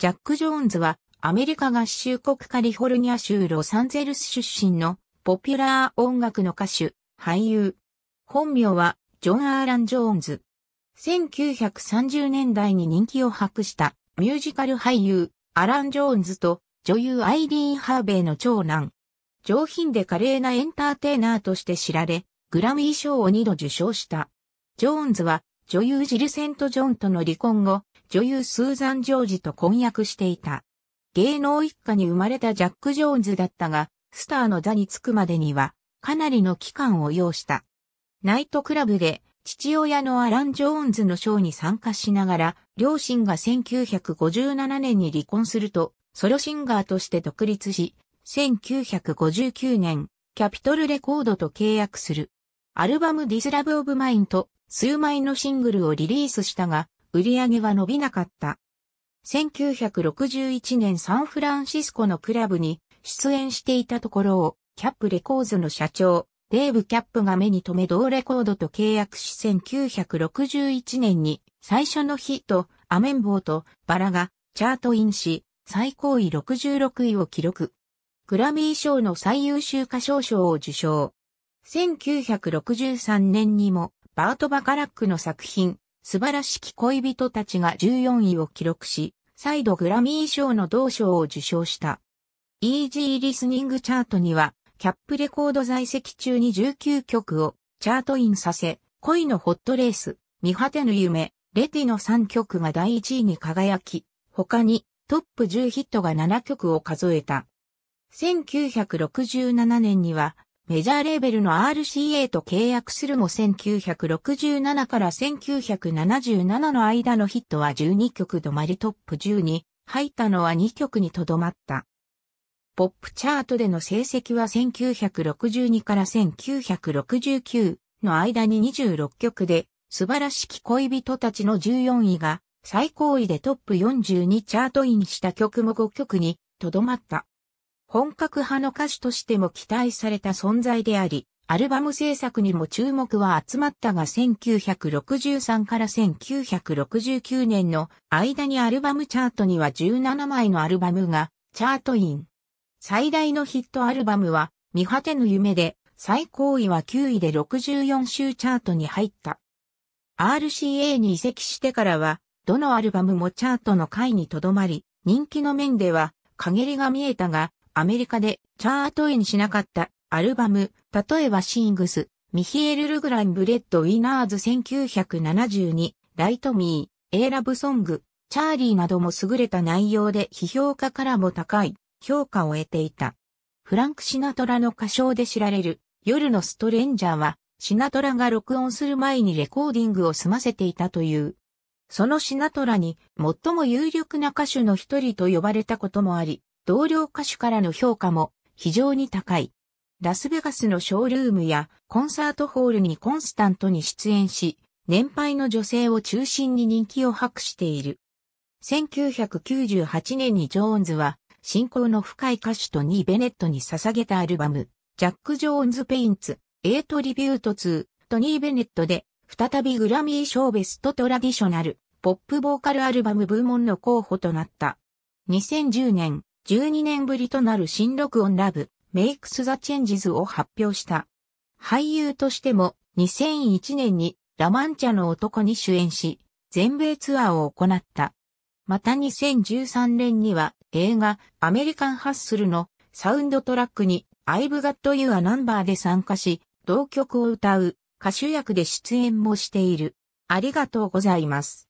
ジャック・ジョーンズはアメリカ合衆国カリフォルニア州ロサンゼルス出身のポピュラー音楽の歌手、俳優。本名はジョン・アーラン・ジョーンズ。1930年代に人気を博したミュージカル俳優アラン・ジョーンズと女優アイリーン・ハーベイの長男。上品で華麗なエンターテイナーとして知られ、グラミー賞を2度受賞した。ジョーンズは女優ジルセント・ジョンとの離婚後、女優スーザン・ジョージと婚約していた。芸能一家に生まれたジャック・ジョーンズだったが、スターの座に着くまでには、かなりの期間を要した。ナイトクラブで、父親のアラン・ジョーンズのショーに参加しながら、両親が1957年に離婚すると、ソロシンガーとして独立し、1959年、キャピトルレコードと契約する。アルバムディスラブオブマインと数枚のシングルをリリースしたが、売り上げは伸びなかった。1961年サンフランシスコのクラブに出演していたところを、キャップレコーズの社長、デーブ・キャップが目に留め同レコードと契約し1961年に最初のヒット、アメンボーとバラがチャートインし、最高位66位を記録。グラミー賞の最優秀歌唱賞を受賞。1963年にもバート・バカラックの作品、素晴らしき恋人たちが14位を記録し、再度グラミー賞の同賞を受賞した。Easy Listening チャートには、キャップレコード在籍中に19曲をチャートインさせ、恋のホットレース、見果てぬ夢、レティの3曲が第1位に輝き、他にトップ10ヒットが7曲を数えた。1967年にはメジャーレーベルの RCA と契約するも1967から1977の間のヒットは12曲止まりトップ10に入ったのは2曲にとどまった。ポップチャートでの成績は1962から1969の間に26曲で素晴らしき恋人たちの14位が最高位でトップ42チャートインした曲も5曲にとどまった。本格派の歌手としても期待された存在であり、アルバム制作にも注目は集まったが1963から1969年の間にアルバムチャートには17枚のアルバムがチャートイン。最大のヒットアルバムは見果てぬ夢で最高位は9位で64週チャートに入った。RCA に移籍してからはどのアルバムもチャートの下位にとどまり、人気の面では陰りが見えたが、アメリカでチャートインしなかったアルバム、例えばシングス、ミヒエル・ルグラン・ブレッド・ウィナーズ1972、ライト・ミー、エーラブ・ソング、チャーリーなども優れた内容で批評家からも高い評価を得ていた。フランク・シナトラの歌唱で知られる夜のストレンジャーはシナトラが録音する前にレコーディングを済ませていたという。そのシナトラに最も有力な歌手の一人と呼ばれたこともあり、同僚歌手からの評価も非常に高い。ラスベガスのショールームやコンサートホールにコンスタントに出演し、年配の女性を中心に人気を博している。1998年にジョーンズは、信仰の深い歌手とニー・ベネットに捧げたアルバム、ジャック・ジョーンズ・ペインツ、エイトリビュート2とニー・ベネットで、再びグラミー賞ベストトラディショナル、ポップボーカルアルバム部門の候補となった。2010年、12年ぶりとなる新録音ラブ、メイクス・ザ・チェンジズを発表した。俳優としても2001年にラマンチャの男に主演し、全米ツアーを行った。また2013年には映画アメリカンハッスルのサウンドトラックに I've Got You a Number で参加し、同曲を歌う歌手役で出演もしている。ありがとうございます。